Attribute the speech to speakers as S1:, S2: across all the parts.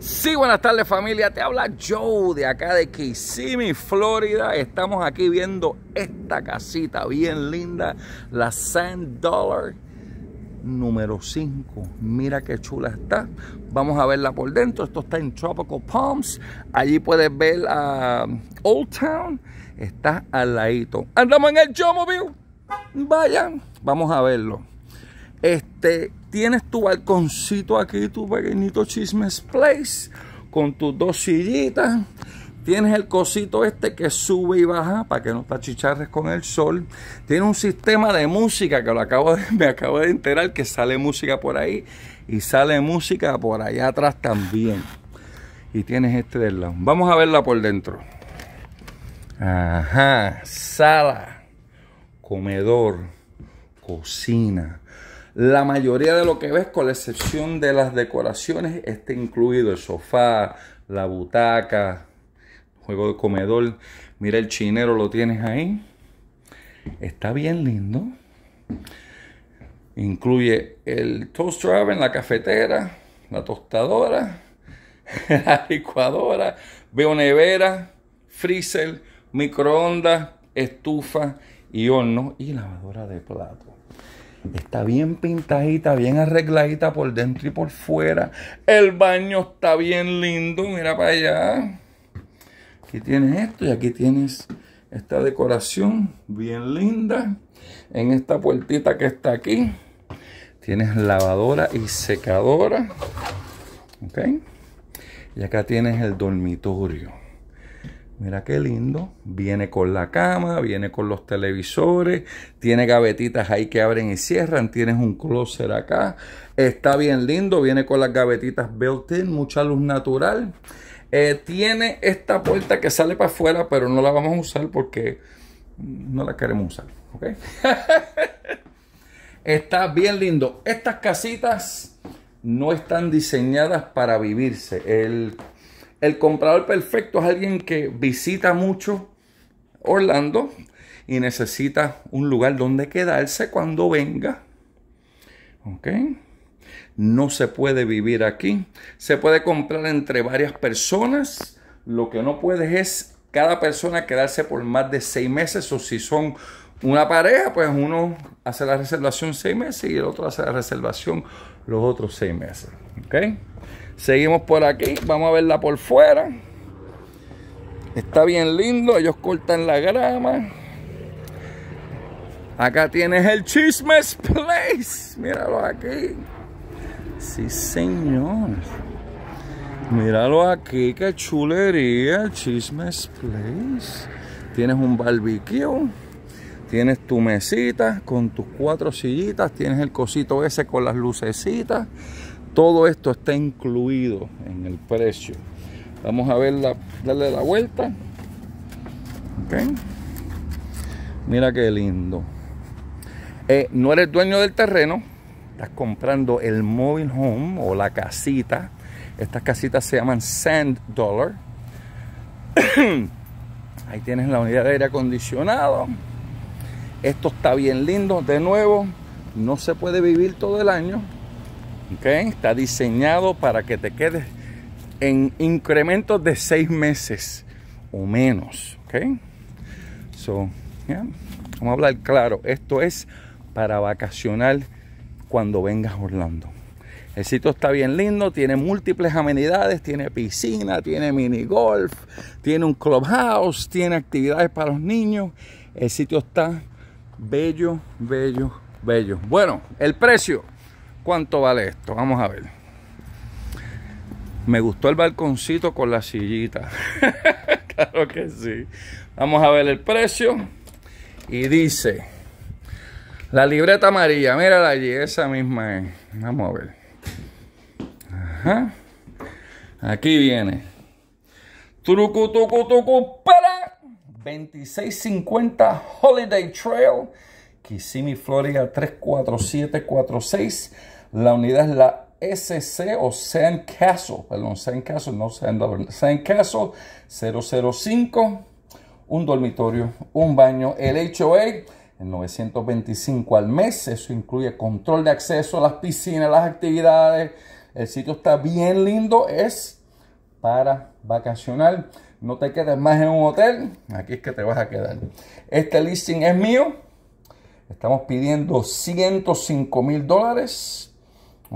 S1: Sí, buenas tardes familia, te habla Joe de acá de Kissimmee, Florida. Estamos aquí viendo esta casita bien linda, la Sand Dollar número 5. Mira qué chula está. Vamos a verla por dentro. Esto está en Tropical Palms. Allí puedes ver a um, Old Town. Está al ladito. Andamos en el Jomoville. Vayan, vamos a verlo. Este, tienes tu balconcito aquí, tu pequeñito Chismes Place, con tus dos sillitas. Tienes el cosito este que sube y baja para que no te achicharres con el sol. Tiene un sistema de música que acabo me acabo de enterar que sale música por ahí y sale música por allá atrás también. Y tienes este del lado. Vamos a verla por dentro. Ajá, sala, comedor, cocina. La mayoría de lo que ves, con la excepción de las decoraciones, está incluido el sofá, la butaca, juego de comedor. Mira el chinero, lo tienes ahí. Está bien lindo. Incluye el toaster oven, la cafetera, la tostadora, la licuadora, veo nevera, freezer, microondas, estufa y horno y lavadora de platos. Está bien pintadita, bien arregladita por dentro y por fuera. El baño está bien lindo, mira para allá. Aquí tienes esto y aquí tienes esta decoración bien linda. En esta puertita que está aquí tienes lavadora y secadora. ¿Ok? Y acá tienes el dormitorio. Mira qué lindo. Viene con la cama, viene con los televisores, tiene gavetitas ahí que abren y cierran, tienes un closet acá. Está bien lindo, viene con las gavetitas built-in, mucha luz natural. Eh, tiene esta puerta que sale para afuera, pero no la vamos a usar porque no la queremos usar. Está bien lindo. Estas casitas no están diseñadas para vivirse. El el comprador perfecto es alguien que visita mucho Orlando y necesita un lugar donde quedarse cuando venga. ¿Ok? No se puede vivir aquí. Se puede comprar entre varias personas. Lo que no puede es cada persona quedarse por más de seis meses o si son una pareja, pues uno hace la reservación seis meses y el otro hace la reservación los otros seis meses. ¿Ok? Seguimos por aquí. Vamos a verla por fuera. Está bien lindo. Ellos cortan la grama. Acá tienes el Chismes Place. Míralo aquí. Sí, señor. Míralo aquí. Qué chulería. Chismes Place. Tienes un barbecue. Tienes tu mesita con tus cuatro sillitas, tienes el cosito ese con las lucecitas. Todo esto está incluido en el precio. Vamos a verla, darle la vuelta. Mira qué lindo. Eh, no eres dueño del terreno, estás comprando el mobile home o la casita. Estas casitas se llaman Sand Dollar. Ahí tienes la unidad de aire acondicionado. Esto está bien lindo. De nuevo, no se puede vivir todo el año. Está diseñado para que te quedes en incrementos de seis meses o menos. Vamos a hablar claro. Esto es para vacacionar cuando vengas a Orlando. El sitio está bien lindo, tiene múltiples amenidades, tiene piscina, tiene mini golf, tiene un clubhouse, tiene actividades para los niños. El sitio está Bello, bello, bello. Bueno, el precio. ¿Cuánto vale esto? Vamos a ver. Me gustó el balconcito con la sillita. claro que sí. Vamos a ver el precio. Y dice, la libreta amarilla, mírala allí, esa misma es. Vamos a ver. Ajá. Aquí viene. Trucu, tucu, para. 2650 Holiday Trail, Kissimmee, Florida 34746. La unidad es la SC o San Castle, perdón, San Castle, no San Castle 005. Un dormitorio, un baño, el HOA en 925 al mes. Eso incluye control de acceso a las piscinas, las actividades. El sitio está bien lindo, es para vacacional no te quedes más en un hotel, aquí es que te vas a quedar. Este listing es mío. Estamos pidiendo 105 mil dólares.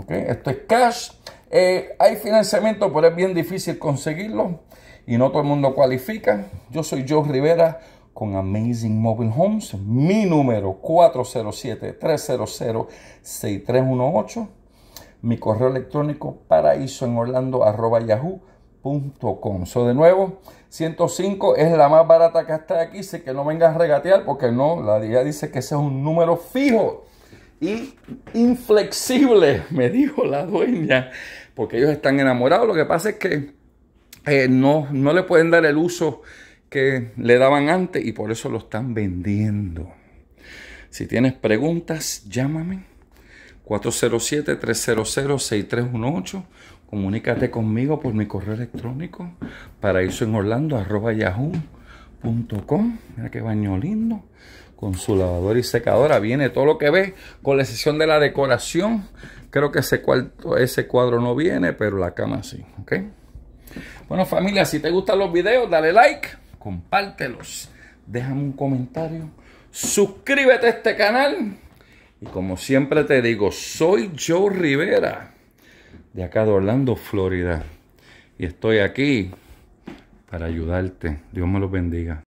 S1: esto es cash. Eh, hay financiamiento, pero es bien difícil conseguirlo y no todo el mundo cualifica. Yo soy Joe Rivera con Amazing Mobile Homes. Mi número 407-300-6318. Mi correo electrónico paraíso en Orlando yahoo .com. de nuevo, 105 es la más barata que está aquí. Sé que no vengas a regatear porque no, la dice que ese es un número fijo y inflexible, me dijo la dueña, porque ellos están enamorados. Lo que pasa es que eh, no, no le pueden dar el uso que le daban antes y por eso lo están vendiendo. Si tienes preguntas, llámame. 407-300-6318, comunícate conmigo por mi correo electrónico paraíso en Orlando Mira qué baño lindo. Con su lavadora y secadora viene todo lo que ve con la excepción de la decoración. Creo que ese, cuadro no viene, pero la cama sí. Bueno familia, si te gustan los videos, dale like, compártelos, déjame un comentario, suscríbete a este canal. Y como siempre te digo, soy Joe Rivera de acá de Orlando, Florida. Y estoy aquí para ayudarte. Dios me los bendiga.